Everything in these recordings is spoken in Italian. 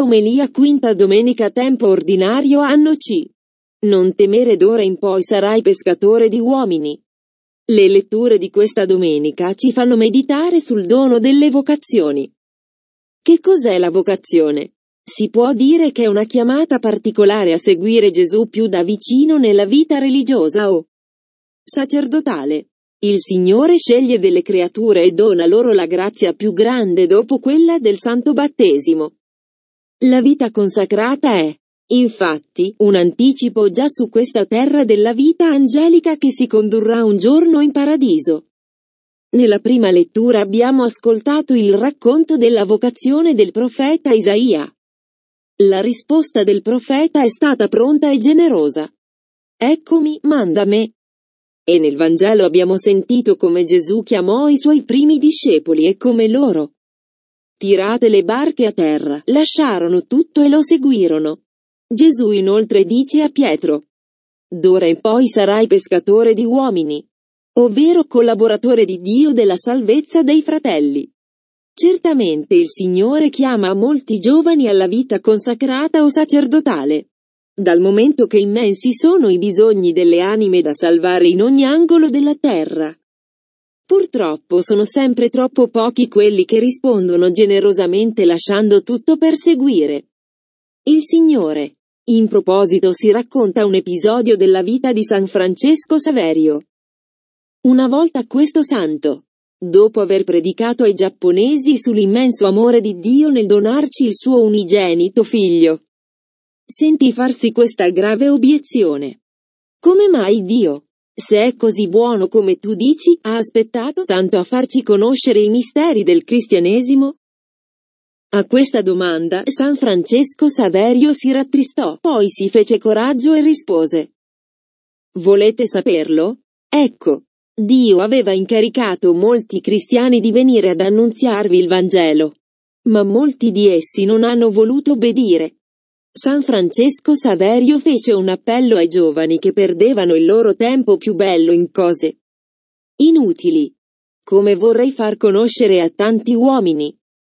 Omelia quinta domenica tempo ordinario anno C. Non temere d'ora in poi sarai pescatore di uomini. Le letture di questa domenica ci fanno meditare sul dono delle vocazioni. Che cos'è la vocazione? Si può dire che è una chiamata particolare a seguire Gesù più da vicino nella vita religiosa o sacerdotale. Il Signore sceglie delle creature e dona loro la grazia più grande dopo quella del santo battesimo. La vita consacrata è, infatti, un anticipo già su questa terra della vita angelica che si condurrà un giorno in paradiso. Nella prima lettura abbiamo ascoltato il racconto della vocazione del profeta Isaia. La risposta del profeta è stata pronta e generosa. Eccomi, manda me. E nel Vangelo abbiamo sentito come Gesù chiamò i suoi primi discepoli e come loro, tirate le barche a terra, lasciarono tutto e lo seguirono. Gesù inoltre dice a Pietro, D'ora in poi sarai pescatore di uomini, ovvero collaboratore di Dio della salvezza dei fratelli. Certamente il Signore chiama molti giovani alla vita consacrata o sacerdotale. Dal momento che immensi sono i bisogni delle anime da salvare in ogni angolo della terra. Purtroppo sono sempre troppo pochi quelli che rispondono generosamente lasciando tutto per seguire. Il Signore. In proposito si racconta un episodio della vita di San Francesco Saverio. Una volta questo santo, dopo aver predicato ai giapponesi sull'immenso amore di Dio nel donarci il suo unigenito figlio, sentì farsi questa grave obiezione. Come mai Dio, se è così buono come tu dici, ha aspettato tanto a farci conoscere i misteri del cristianesimo? A questa domanda San Francesco Saverio si rattristò, poi si fece coraggio e rispose. Volete saperlo? Ecco, Dio aveva incaricato molti cristiani di venire ad annunziarvi il Vangelo. Ma molti di essi non hanno voluto obbedire. San Francesco Saverio fece un appello ai giovani che perdevano il loro tempo più bello in cose inutili, come vorrei far conoscere a tanti uomini,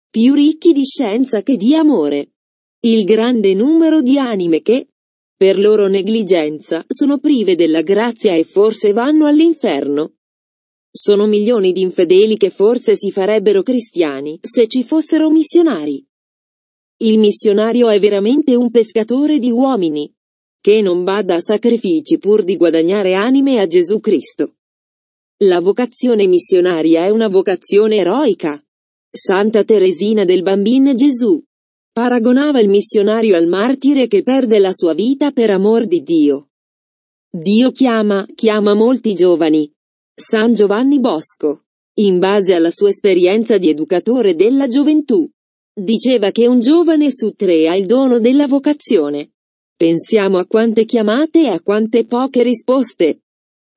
più ricchi di scienza che di amore, il grande numero di anime che, per loro negligenza, sono prive della grazia e forse vanno all'inferno. Sono milioni di infedeli che forse si farebbero cristiani se ci fossero missionari. Il missionario è veramente un pescatore di uomini, che non bada a sacrifici pur di guadagnare anime a Gesù Cristo. La vocazione missionaria è una vocazione eroica. Santa Teresina del Bambino Gesù paragonava il missionario al martire che perde la sua vita per amor di Dio. Dio chiama, chiama molti giovani. San Giovanni Bosco, in base alla sua esperienza di educatore della gioventù, Diceva che un giovane su tre ha il dono della vocazione. Pensiamo a quante chiamate e a quante poche risposte.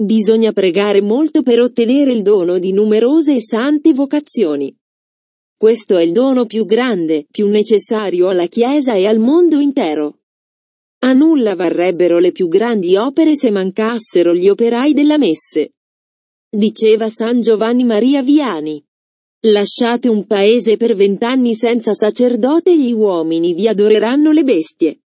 Bisogna pregare molto per ottenere il dono di numerose e sante vocazioni. Questo è il dono più grande, più necessario alla Chiesa e al mondo intero. A nulla varrebbero le più grandi opere se mancassero gli operai della messe. Diceva San Giovanni Maria Viani. Lasciate un paese per vent'anni senza sacerdote e gli uomini vi adoreranno le bestie.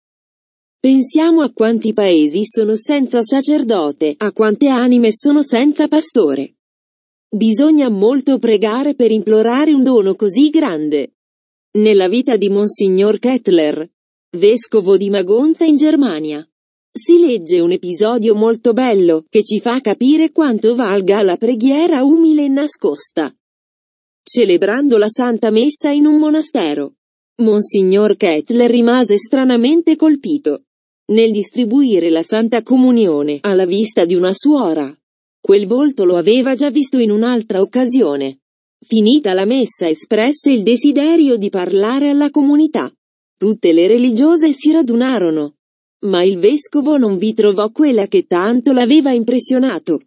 Pensiamo a quanti paesi sono senza sacerdote, a quante anime sono senza pastore. Bisogna molto pregare per implorare un dono così grande. Nella vita di Monsignor Kettler, vescovo di Magonza in Germania, si legge un episodio molto bello che ci fa capire quanto valga la preghiera umile e nascosta celebrando la Santa Messa in un monastero. Monsignor Kettler rimase stranamente colpito nel distribuire la Santa Comunione alla vista di una suora. Quel volto lo aveva già visto in un'altra occasione. Finita la messa espresse il desiderio di parlare alla comunità. Tutte le religiose si radunarono. Ma il vescovo non vi trovò quella che tanto l'aveva impressionato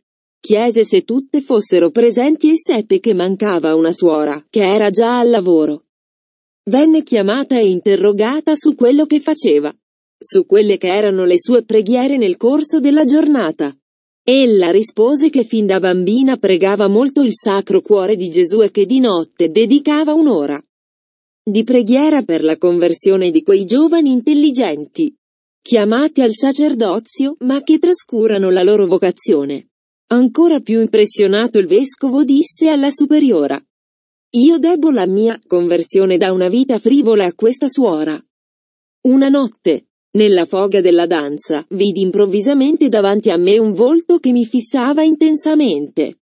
chiese se tutte fossero presenti e seppe che mancava una suora, che era già al lavoro. Venne chiamata e interrogata su quello che faceva, su quelle che erano le sue preghiere nel corso della giornata. Ella rispose che fin da bambina pregava molto il Sacro Cuore di Gesù e che di notte dedicava un'ora di preghiera per la conversione di quei giovani intelligenti, chiamati al sacerdozio ma che trascurano la loro vocazione. Ancora più impressionato il vescovo disse alla superiora. Io debbo la mia conversione da una vita frivola a questa suora. Una notte, nella foga della danza, vidi improvvisamente davanti a me un volto che mi fissava intensamente.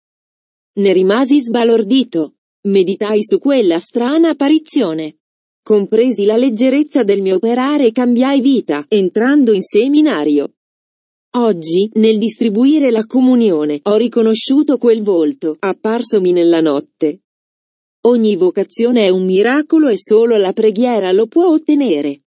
Ne rimasi sbalordito. Meditai su quella strana apparizione. Compresi la leggerezza del mio operare e cambiai vita, entrando in seminario. Oggi, nel distribuire la comunione, ho riconosciuto quel volto, apparsomi nella notte. Ogni vocazione è un miracolo e solo la preghiera lo può ottenere.